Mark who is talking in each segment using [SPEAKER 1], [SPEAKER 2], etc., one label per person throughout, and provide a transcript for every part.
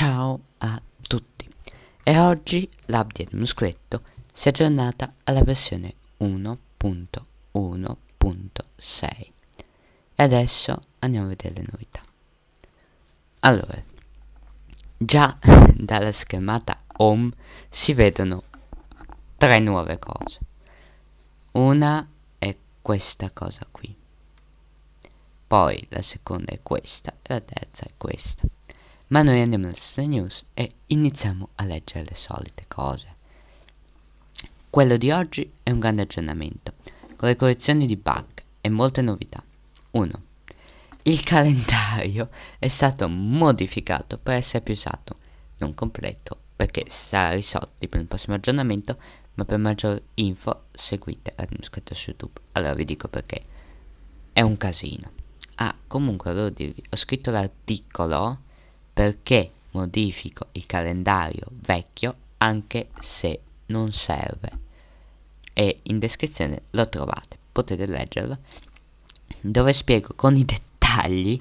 [SPEAKER 1] Ciao a tutti! E oggi l'Abdia del Muscoletto si è aggiornata alla versione 1.1.6 E adesso andiamo a vedere le novità Allora, già dalla schermata home si vedono tre nuove cose Una è questa cosa qui poi la seconda è questa e la terza è questa ma noi andiamo nel State News e iniziamo a leggere le solite cose. Quello di oggi è un grande aggiornamento, con le correzioni di bug e molte novità. 1. Il calendario è stato modificato per essere più usato, non completo, perché sarà risolto per il prossimo aggiornamento, ma per maggior info seguite la scritto su YouTube. Allora vi dico perché. È un casino. Ah, comunque devo dirvi, ho scritto l'articolo perché modifico il calendario vecchio anche se non serve e in descrizione lo trovate potete leggerlo dove spiego con i dettagli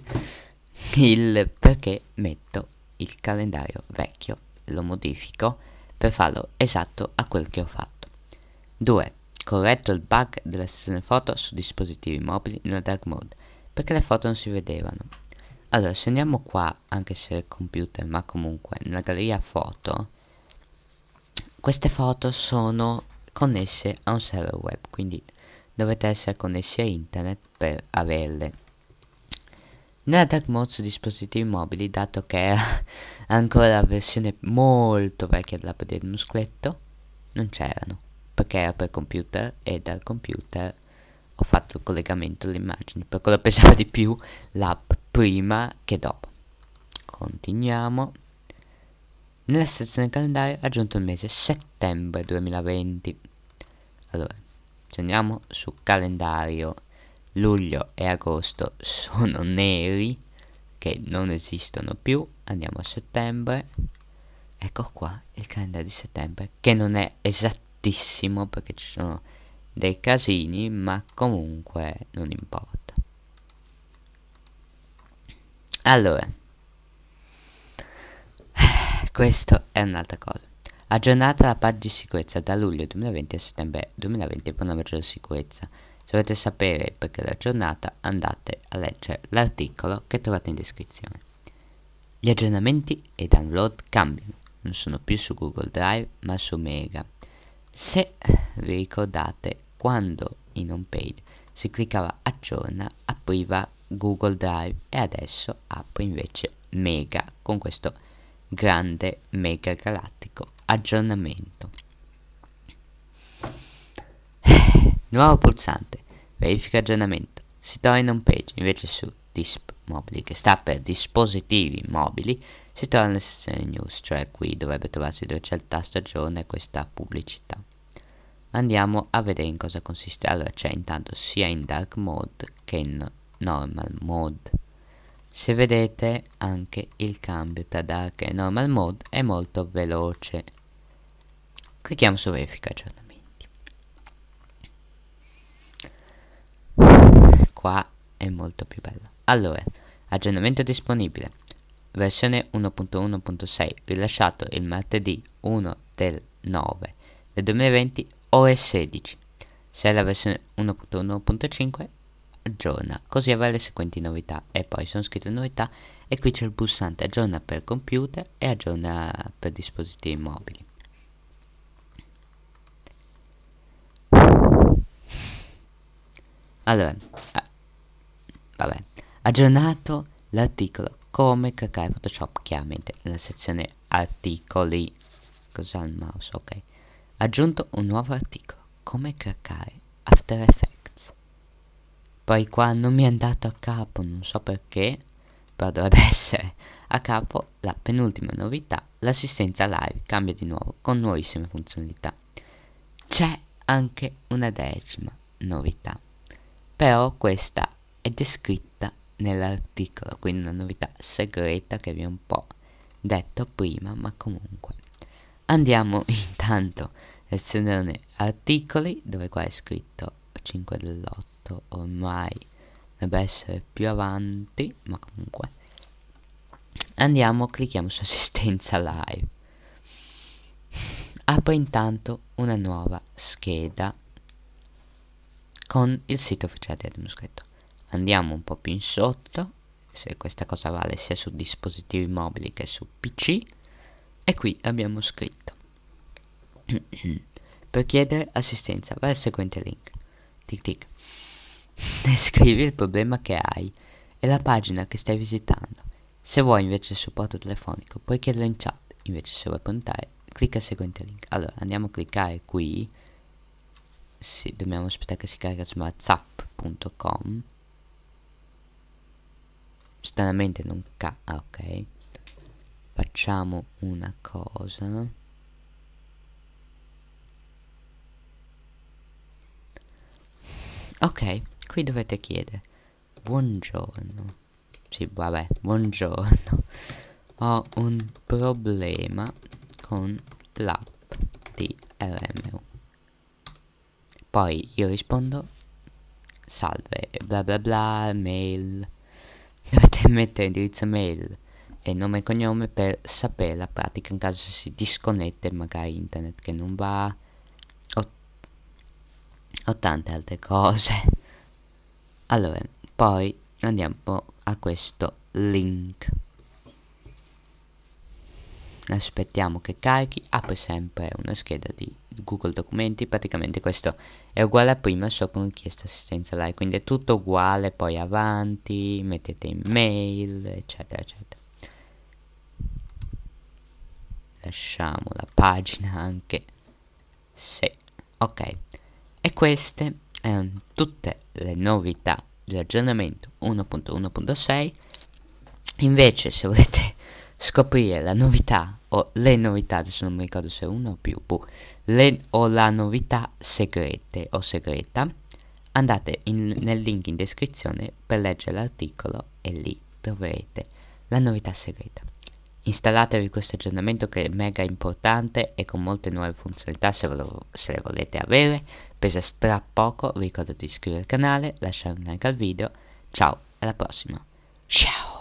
[SPEAKER 1] il perché metto il calendario vecchio lo modifico per farlo esatto a quel che ho fatto 2 corretto il bug della sessione foto su dispositivi mobili nella dark mode perché le foto non si vedevano allora se andiamo qua anche se è il computer ma comunque nella galleria foto queste foto sono connesse a un server web quindi dovete essere connessi a internet per averle nella dark mode su dispositivi mobili dato che era ancora la versione molto vecchia dell'app del muscletto, non c'erano perché era per computer e dal computer ho fatto il collegamento alle immagini per quello pesava di più l'app prima che dopo continuiamo nella sezione calendario aggiunto il mese settembre 2020 allora se andiamo su calendario luglio e agosto sono neri che non esistono più andiamo a settembre ecco qua il calendario di settembre che non è esattissimo perché ci sono dei casini ma comunque non importa allora, questo è un'altra cosa. Aggiornata la pagina di sicurezza da luglio 2020 a settembre 2020 per una maggiore sicurezza. Se volete sapere perché l'ho aggiornata, andate a leggere l'articolo che trovate in descrizione. Gli aggiornamenti e download cambiano, non sono più su Google Drive ma su Mega. Se vi ricordate, quando in home page si cliccava aggiorna, apriva Google Drive e adesso app invece Mega con questo grande mega galattico aggiornamento. Nuovo pulsante, verifica aggiornamento, si trova in home page, invece su disp mobili che sta per dispositivi mobili, si trova nella sezione news, cioè qui dovrebbe trovarsi dove c'è il tasto aggiorna e questa pubblicità. Andiamo a vedere in cosa consiste. Allora c'è intanto sia in dark mode che in normal mode se vedete anche il cambio tra dark e normal mode è molto veloce clicchiamo su verifica aggiornamenti qua è molto più bello allora aggiornamento disponibile versione 1.1.6 rilasciato il martedì 1 del 9 del 2020 ore 16 se è la versione 1.1.5 aggiorna così avrai le seguenti novità e poi sono scritte novità e qui c'è il pulsante aggiorna per computer e aggiorna per dispositivi mobili allora ah, vabbè aggiornato l'articolo come cacare photoshop chiaramente nella sezione articoli cos'ha il mouse ok aggiunto un nuovo articolo come cacare after effects poi qua non mi è andato a capo, non so perché, però dovrebbe essere a capo la penultima novità, l'assistenza live cambia di nuovo con nuovissime funzionalità. C'è anche una decima novità, però questa è descritta nell'articolo, quindi una novità segreta che vi ho un po' detto prima, ma comunque. Andiamo intanto nel sezione articoli, dove qua è scritto 5 dell'8 fatto ormai dovrebbe essere più avanti ma comunque andiamo clicchiamo su assistenza live apro intanto una nuova scheda con il sito ufficiale del muschetto andiamo un po' più in sotto se questa cosa vale sia su dispositivi mobili che su pc e qui abbiamo scritto per chiedere assistenza vai al seguente link tic tic Descrivi il problema che hai e la pagina che stai visitando. Se vuoi invece il supporto telefonico puoi chiederlo in chat, invece se vuoi puntare clicca il seguente link. Allora andiamo a cliccare qui, sì, dobbiamo aspettare che si carica smartsapp.com Stranamente non ca... Ah, ok Facciamo una cosa Ok Qui dovete chiedere. Buongiorno. Sì, vabbè, buongiorno. Ho un problema con l'app di LMU. Poi io rispondo salve bla bla bla mail. Dovete mettere indirizzo mail e nome e cognome per sapere la pratica in caso si disconnette magari internet che non va o tante altre cose allora poi andiamo a questo link aspettiamo che carichi apre sempre una scheda di google documenti praticamente questo è uguale a prima solo con richiesta assistenza live quindi è tutto uguale poi avanti mettete email eccetera eccetera lasciamo la pagina anche se ok e queste eh, tutte le novità dell'aggiornamento 1.1.6 invece se volete scoprire la novità o le novità adesso non mi ricordo se uno o più boh, le, o la novità segrete o segreta andate in, nel link in descrizione per leggere l'articolo e lì troverete la novità segreta installatevi questo aggiornamento che è mega importante e con molte nuove funzionalità se, lo, se le volete avere pesa stra poco, ricordo di iscrivervi al canale, lasciare un like al video, ciao, alla prossima, ciao!